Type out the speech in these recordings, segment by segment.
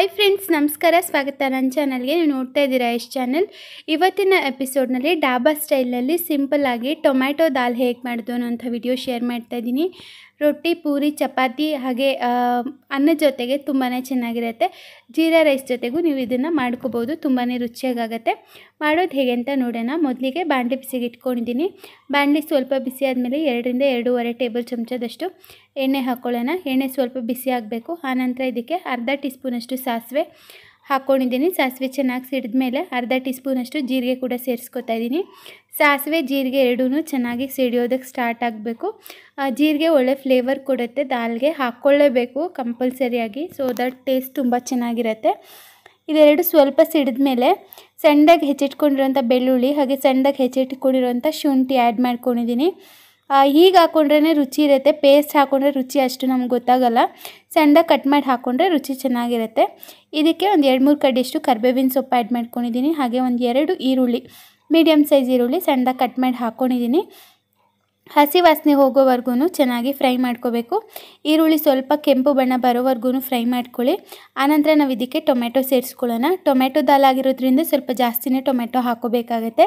hi friends ನಮಸ್ಕಾರ ಸ್ವಾಗತ ನನ್ನ ಚಾನಲ್ಗೆ ನೀವು ನೋಡ್ತಾ ಇದ್ದೀರಾ ಎಷ್ಟು ಚಾನಲ್ ಇವತ್ತಿನ ಎಪಿಸೋಡ್ನಲ್ಲಿ ಡಾಬಾ ಸ್ಟೈಲಲ್ಲಿ ಸಿಂಪಲ್ಲಾಗಿ ಟೊಮ್ಯಾಟೊ ದಾಲ್ ಹೇಗೆ ಮಾಡೋದು ಅನ್ನೋಂಥ ವಿಡಿಯೋ ಶೇರ್ ಮಾಡ್ತಾ ಇದ್ದೀನಿ ರೊಟ್ಟಿ ಪೂರಿ ಚಪಾತಿ ಹಾಗೆ ಅನ್ನ ಜೊತೆಗೆ ತುಂಬಾ ಚೆನ್ನಾಗಿರುತ್ತೆ ಜೀರಾ ರೈಸ್ ಜೊತೆಗೂ ನೀವು ಇದನ್ನು ಮಾಡ್ಕೋಬೋದು ತುಂಬಾ ರುಚಿಯಾಗತ್ತೆ ಮಾಡೋದು ಹೇಗೆ ಅಂತ ನೋಡೋಣ ಮೊದಲಿಗೆ ಬಾಂಡೆ ಬಿಸಿಗೆ ಇಟ್ಕೊಂಡಿದ್ದೀನಿ ಬಾಣಲಿ ಸ್ವಲ್ಪ ಬಿಸಿ ಆದಮೇಲೆ ಎರಡರಿಂದ ಎರಡೂವರೆ ಟೇಬಲ್ ಚಮಚದಷ್ಟು ಎಣ್ಣೆ ಹಾಕ್ಕೊಳ್ಳೋಣ ಎಣ್ಣೆ ಸ್ವಲ್ಪ ಬಿಸಿ ಆಗಬೇಕು ಆನಂತರ ಇದಕ್ಕೆ ಅರ್ಧ ಟೀ ಸ್ಪೂನಷ್ಟು ಸಾಸಿವೆ ಹಾಕ್ಕೊಂಡಿದ್ದೀನಿ ಸಾಸಿವೆ ಚೆನ್ನಾಗಿ ಸಿಡಿದ ಮೇಲೆ ಅರ್ಧ ಟೀ ಸ್ಪೂನಷ್ಟು ಜೀರಿಗೆ ಕೂಡ ಸೇರಿಸ್ಕೊತಾ ಇದ್ದೀನಿ ಸಾಸಿವೆ ಜೀರಿಗೆ ಎರಡೂ ಚೆನ್ನಾಗಿ ಸಿಡಿಯೋದಕ್ಕೆ ಸ್ಟಾರ್ಟ್ ಆಗಬೇಕು ಜೀರಿಗೆ ಒಳ್ಳೆ ಫ್ಲೇವರ್ ಕೊಡುತ್ತೆ ದಾಲ್ಗೆ ಹಾಕ್ಕೊಳ್ಳೇಬೇಕು ಕಂಪಲ್ಸರಿಯಾಗಿ ಸೊ ದಟ್ ಟೇಸ್ಟ್ ತುಂಬ ಚೆನ್ನಾಗಿರುತ್ತೆ ಇದೆರಡು ಸ್ವಲ್ಪ ಸಿಡಿದ ಮೇಲೆ ಸಣ್ಣದಾಗಿ ಹೆಚ್ಚಿಟ್ಕೊಂಡಿರೋಂಥ ಬೆಳ್ಳುಳ್ಳಿ ಹಾಗೆ ಸಣ್ಣದಾಗಿ ಹೆಚ್ಚಿಟ್ಕೊಂಡಿರೋಂಥ ಶುಂಠಿ ಆ್ಯಡ್ ಮಾಡ್ಕೊಂಡಿದ್ದೀನಿ ಹೀಗೆ ಹಾಕ್ಕೊಂಡ್ರೇ ರುಚಿ ಇರುತ್ತೆ ಪೇಸ್ಟ್ ಹಾಕ್ಕೊಂಡ್ರೆ ರುಚಿ ಅಷ್ಟು ನಮ್ಗೆ ಗೊತ್ತಾಗಲ್ಲ ಸಣ್ಣದಾಗಿ ಕಟ್ ಮಾಡಿ ಹಾಕ್ಕೊಂಡ್ರೆ ರುಚಿ ಚೆನ್ನಾಗಿರುತ್ತೆ ಇದಕ್ಕೆ ಒಂದು ಎರಡು ಮೂರು ಕಡೆಯಷ್ಟು ಕರ್ಬೇವಿನ ಸೊಪ್ಪು ಆ್ಯಡ್ ಮಾಡ್ಕೊಂಡಿದ್ದೀನಿ ಹಾಗೆ ಒಂದು ಎರಡು ಈರುಳ್ಳಿ ಮೀಡಿಯಮ್ ಸೈಜ್ ಈರುಳ್ಳಿ ಸಣ್ಣದಾಗಿ ಕಟ್ ಮಾಡಿ ಹಾಕ್ಕೊಂಡಿದ್ದೀನಿ ಹಸಿ ವಾಸನೆ ಹೋಗೋವರೆಗೂ ಚೆನ್ನಾಗಿ ಫ್ರೈ ಮಾಡ್ಕೋಬೇಕು ಈರುಳ್ಳಿ ಸ್ವಲ್ಪ ಕೆಂಪು ಬಣ್ಣ ಬರೋವರೆಗೂ ಫ್ರೈ ಮಾಡ್ಕೊಳ್ಳಿ ಆನಂತರ ನಾವು ಇದಕ್ಕೆ ಟೊಮೆಟೊ ಸೇರಿಸ್ಕೊಳ್ಳೋಣ ಟೊಮೆಟೊ ದಾಲ್ ಆಗಿರೋದ್ರಿಂದ ಸ್ವಲ್ಪ ಜಾಸ್ತಿನೇ ಟೊಮೆಟೊ ಹಾಕೋಬೇಕಾಗತ್ತೆ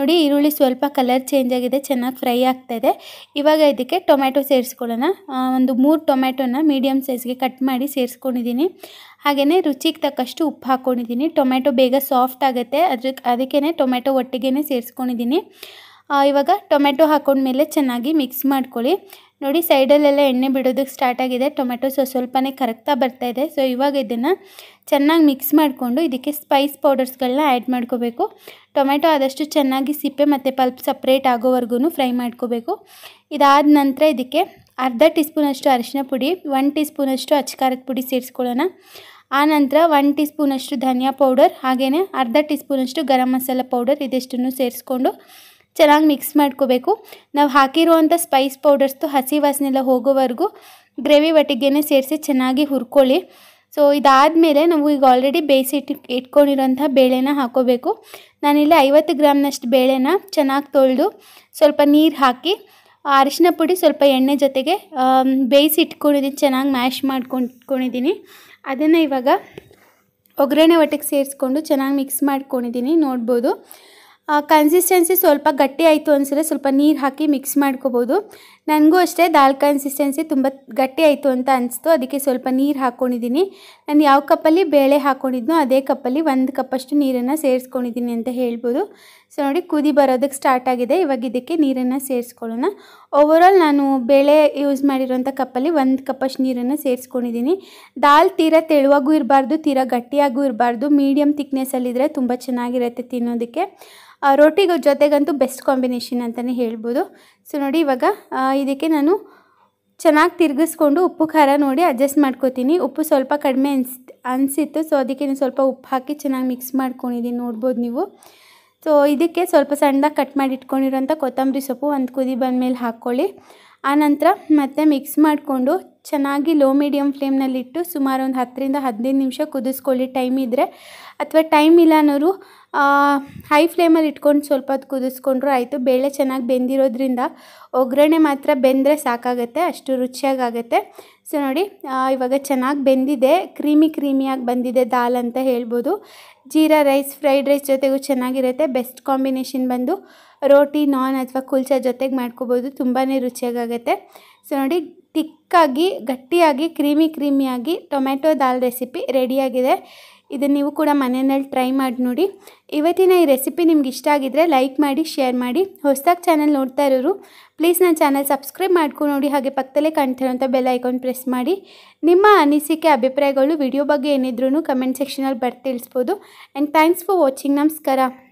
ನೋಡಿ ಈರುಳ್ಳಿ ಸ್ವಲ್ಪ ಕಲರ್ ಚೇಂಜ್ ಆಗಿದೆ ಚೆನ್ನಾಗಿ ಫ್ರೈ ಆಗ್ತಾಯಿದೆ ಇವಾಗ ಇದಕ್ಕೆ ಟೊಮೆಟೊ ಸೇರಿಸ್ಕೊಳ್ಳೋಣ ಒಂದು ಮೂರು ಟೊಮೆಟೊನ ಮೀಡಿಯಮ್ ಸೈಜ್ಗೆ ಕಟ್ ಮಾಡಿ ಸೇರಿಸ್ಕೊಂಡಿದ್ದೀನಿ ಹಾಗೆಯೇ ರುಚಿಗೆ ತಕ್ಕಷ್ಟು ಉಪ್ಪು ಹಾಕ್ಕೊಂಡಿದ್ದೀನಿ ಟೊಮೆಟೊ ಬೇಗ ಸಾಫ್ಟ್ ಆಗುತ್ತೆ ಅದಕ್ಕೆ ಅದಕ್ಕೇ ಟೊಮೆಟೊ ಒಟ್ಟಿಗೆ ಸೇರಿಸ್ಕೊಂಡಿದ್ದೀನಿ ಇವಾಗ ಟೊಮೆಟೊ ಹಾಕೊಂಡ್ಮೇಲೆ ಚೆನ್ನಾಗಿ ಮಿಕ್ಸ್ ಮಾಡ್ಕೊಳ್ಳಿ ನೋಡಿ ಸೈಡಲ್ಲೆಲ್ಲ ಎಣ್ಣೆ ಬಿಡೋದಕ್ಕೆ ಸ್ಟಾರ್ಟ್ ಆಗಿದೆ ಟೊಮೆಟೊ ಸೊ ಸ್ವಲ್ಪನೇ ಕರಗ್ತಾ ಬರ್ತಾಯಿದೆ ಸೊ ಇವಾಗ ಇದನ್ನು ಚೆನ್ನಾಗಿ ಮಿಕ್ಸ್ ಮಾಡಿಕೊಂಡು ಇದಕ್ಕೆ ಸ್ಪೈಸ್ ಪೌಡರ್ಸ್ಗಳನ್ನ ಆ್ಯಡ್ ಮಾಡ್ಕೋಬೇಕು ಟೊಮೆಟೊ ಆದಷ್ಟು ಚೆನ್ನಾಗಿ ಸಿಪ್ಪೆ ಮತ್ತು ಪಲ್ಪ್ ಸಪ್ರೇಟ್ ಆಗೋವರೆಗೂ ಫ್ರೈ ಮಾಡ್ಕೋಬೇಕು ಇದಾದ ನಂತರ ಇದಕ್ಕೆ ಅರ್ಧ ಟೀ ಸ್ಪೂನಷ್ಟು ಅರಿಶಿನ ಪುಡಿ ಒನ್ ಟೀ ಸ್ಪೂನಷ್ಟು ಅಚ್ಕಾರದ ಪುಡಿ ಸೇರಿಸ್ಕೊಳ್ಳೋಣ ಆನಂತರ ಒನ್ ಟೀ ಸ್ಪೂನಷ್ಟು ಧನಿಯಾ ಪೌಡರ್ ಹಾಗೆಯೇ ಅರ್ಧ ಟೀ ಸ್ಪೂನಷ್ಟು ಗರಂ ಮಸಾಲ ಪೌಡರ್ ಇದೆಷ್ಟನ್ನು ಸೇರಿಸ್ಕೊಂಡು ಚೆನ್ನಾಗಿ ಮಿಕ್ಸ್ ಮಾಡ್ಕೋಬೇಕು ನಾವು ಹಾಕಿರುವಂಥ ಸ್ಪೈಸ್ ಪೌಡರ್ಸ್ದು ಹಸಿ ವಾಸನೆಲ್ಲ ಹೋಗೋವರೆಗೂ ಗ್ರೇವಿ ಒಟ್ಟಿಗೆ ಸೇರಿಸಿ ಚೆನ್ನಾಗಿ ಹುರ್ಕೊಳ್ಳಿ ಸೊ ಮೇಲೆ ನಾವು ಈಗ ಆಲ್ರೆಡಿ ಬೇಯಿಸಿಟ್ಟು ಇಟ್ಕೊಂಡಿರೋಂಥ ಬೇಳೆನ ಹಾಕೋಬೇಕು ನಾನಿಲ್ಲಿ ಐವತ್ತು ಗ್ರಾಮ್ನಷ್ಟು ಬೇಳೆನ ಚೆನ್ನಾಗಿ ತೊಳೆದು ಸ್ವಲ್ಪ ನೀರು ಹಾಕಿ ಅರಿಶಿನ ಪುಡಿ ಸ್ವಲ್ಪ ಎಣ್ಣೆ ಜೊತೆಗೆ ಬೇಯಿಸಿ ಇಟ್ಕೊಂಡಿದ್ದೀನಿ ಚೆನ್ನಾಗಿ ಮ್ಯಾಶ್ ಮಾಡ್ಕೊಂಡ್ಕೊಂಡಿದ್ದೀನಿ ಅದನ್ನು ಇವಾಗ ಒಗ್ಗರಣೆ ಒಟ್ಟಿಗೆ ಸೇರಿಸ್ಕೊಂಡು ಚೆನ್ನಾಗಿ ಮಿಕ್ಸ್ ಮಾಡ್ಕೊಂಡಿದ್ದೀನಿ ನೋಡ್ಬೋದು ಕನ್ಸಿಸ್ಟೆನ್ಸಿ ಸ್ವಲ್ಪ ಗಟ್ಟಿ ಆಯಿತು ಅನಿಸಿದ್ರೆ ಸ್ವಲ್ಪ ನೀರು ಹಾಕಿ ಮಿಕ್ಸ್ ಮಾಡ್ಕೋಬೋದು ನನಗೂ ಅಷ್ಟೇ ದಾಲ್ ಕನ್ಸಿಸ್ಟೆನ್ಸಿ ತುಂಬ ಗಟ್ಟಿ ಆಯಿತು ಅಂತ ಅನಿಸ್ತು ಅದಕ್ಕೆ ಸ್ವಲ್ಪ ನೀರು ಹಾಕ್ಕೊಂಡಿದ್ದೀನಿ ನಾನು ಯಾವ ಕಪ್ಪಲ್ಲಿ ಬೇಳೆ ಹಾಕ್ಕೊಂಡಿದ್ನೋ ಅದೇ ಕಪ್ಪಲ್ಲಿ ಒಂದು ಕಪ್ಪಷ್ಟು ನೀರನ್ನು ಸೇರಿಸ್ಕೊಂಡಿದ್ದೀನಿ ಅಂತ ಹೇಳ್ಬೋದು ಸೊ ನೋಡಿ ಕುದಿ ಬರೋದಕ್ಕೆ ಸ್ಟಾರ್ಟ್ ಆಗಿದೆ ಇವಾಗ ಇದಕ್ಕೆ ನೀರನ್ನು ಸೇರಿಸ್ಕೊಳ್ಳೋಣ ಓವರಾಲ್ ನಾನು ಬೇಳೆ ಯೂಸ್ ಮಾಡಿರೋಂಥ ಕಪ್ಪಲ್ಲಿ ಒಂದು ಕಪ್ಪಷ್ಟು ನೀರನ್ನು ಸೇರಿಸ್ಕೊಂಡಿದ್ದೀನಿ ದಾಲ್ ತೀರ ತೆಳುವಾಗೂ ಇರಬಾರ್ದು ತೀರಾ ಗಟ್ಟಿಯಾಗೂ ಇರಬಾರ್ದು ಮೀಡಿಯಮ್ ಥಿಕ್ನೆಸ್ಸಲ್ಲಿದ್ದರೆ ತುಂಬ ಚೆನ್ನಾಗಿರುತ್ತೆ ತಿನ್ನೋದಕ್ಕೆ ರೋಟಿ ಜೊತೆಗಂತೂ ಬೆಸ್ಟ್ ಕಾಂಬಿನೇಷನ್ ಅಂತಲೇ ಹೇಳ್ಬೋದು ಸೊ ನೋಡಿ ಇವಾಗ ಇದಕ್ಕೆ ನಾನು ಚೆನ್ನಾಗಿ ತಿರುಗಿಸ್ಕೊಂಡು ಉಪ್ಪು ಖಾರ ನೋಡಿ ಅಡ್ಜಸ್ಟ್ ಮಾಡ್ಕೋತೀನಿ ಉಪ್ಪು ಸ್ವಲ್ಪ ಕಡಿಮೆ ಅನ್ಸ್ ಅನಿಸಿತ್ತು ಸೊ ಅದಕ್ಕೆ ನೀವು ಸ್ವಲ್ಪ ಉಪ್ಪು ಹಾಕಿ ಚೆನ್ನಾಗಿ ಮಿಕ್ಸ್ ಮಾಡ್ಕೊಂಡಿದ್ದೀನಿ ನೋಡ್ಬೋದು ನೀವು ಸೊ ಇದಕ್ಕೆ ಸ್ವಲ್ಪ ಸಣ್ಣದಾಗಿ ಕಟ್ ಮಾಡಿ ಇಟ್ಕೊಂಡಿರೋಂಥ ಕೊತ್ತಂಬರಿ ಸೊಪ್ಪು ಒಂದು ಕುದಿ ಮೇಲೆ ಹಾಕ್ಕೊಳ್ಳಿ ಆನಂತರ ಮತ್ತೆ ಮಿಕ್ಸ್ ಮಾಡಿಕೊಂಡು ಚೆನ್ನಾಗಿ ಲೋ ಮೀಡಿಯಮ್ ಫ್ಲೇಮ್ನಲ್ಲಿಟ್ಟು ಸುಮಾರು ಒಂದು ಹತ್ತರಿಂದ ಹದಿನೈದು ನಿಮಿಷ ಕುದಿಸ್ಕೊಳ್ಳಿ ಟೈಮ್ ಇದ್ದರೆ ಅಥವಾ ಟೈಮ್ ಇಲ್ಲ ಅನ್ನೋರು ಹೈ ಫ್ಲೇಮಲ್ಲಿ ಇಟ್ಕೊಂಡು ಸ್ವಲ್ಪ ಹೊತ್ತು ಕುದಿಸ್ಕೊಂಡ್ರು ಆಯಿತು ಬೇಳೆ ಚೆನ್ನಾಗಿ ಬೆಂದಿರೋದ್ರಿಂದ ಒಗ್ಗರಣೆ ಮಾತ್ರ ಬೆಂದರೆ ಸಾಕಾಗುತ್ತೆ ಅಷ್ಟು ರುಚಿಯಾಗತ್ತೆ ಸೊ ನೋಡಿ ಇವಾಗ ಚೆನ್ನಾಗಿ ಬೆಂದಿದೆ ಕ್ರೀಮಿ ಕ್ರೀಮಿಯಾಗಿ ಬಂದಿದೆ ದಾಲ್ ಅಂತ ಹೇಳ್ಬೋದು ಜೀರಾ ರೈಸ್ ಫ್ರೈಡ್ ರೈಸ್ ಜೊತೆಗೂ ಚೆನ್ನಾಗಿರುತ್ತೆ ಬೆಸ್ಟ್ ಕಾಂಬಿನೇಷನ್ ಬಂದು ರೋಟಿ ನಾನ್ ಅಥವಾ ಕುಲ್ಚ ಜೊತೆಗೆ ಮಾಡ್ಕೋಬೋದು ತುಂಬಾ ರುಚಿಯಾಗತ್ತೆ ಸೊ ನೋಡಿ ತಿಕ್ಕಾಗಿ ಗಟ್ಟಿಯಾಗಿ ಕ್ರೀಮಿ ಕ್ರೀಮಿಯಾಗಿ ಟೊಮೆಟೊ ದಾಲ್ ರೆಸಿಪಿ ರೆಡಿಯಾಗಿದೆ ಇದನ್ನು ನೀವು ಕೂಡ ಮನೆಯಲ್ಲಿ ಟ್ರೈ ಮಾಡಿ ನೋಡಿ ಇವತ್ತಿನ ಈ ರೆಸಿಪಿ ನಿಮ್ಗೆ ಇಷ್ಟ ಆಗಿದ್ದರೆ ಲೈಕ್ ಮಾಡಿ ಶೇರ್ ಮಾಡಿ ಹೊಸದಾಗಿ ಚಾನಲ್ ನೋಡ್ತಾ ಇರೋರು ಪ್ಲೀಸ್ ನನ್ನ ಚಾನಲ್ ಸಬ್ಸ್ಕ್ರೈಬ್ ಮಾಡ್ಕೊಂಡು ನೋಡಿ ಹಾಗೆ ಪಕ್ಕದಲ್ಲೇ ಕಾಣ್ತಿರೋಂಥ ಬೆಲ್ ಐಕಾನ್ ಪ್ರೆಸ್ ಮಾಡಿ ನಿಮ್ಮ ಅನಿಸಿಕೆ ಅಭಿಪ್ರಾಯಗಳು ವಿಡಿಯೋ ಬಗ್ಗೆ ಏನಿದ್ರೂ ಕಮೆಂಟ್ ಸೆಕ್ಷನಲ್ಲಿ ಬರ್ತಿಳಿಸ್ಬೋದು ಆ್ಯಂಡ್ ಥ್ಯಾಂಕ್ಸ್ ಫಾರ್ ವಾಚಿಂಗ್ ನಮಸ್ಕಾರ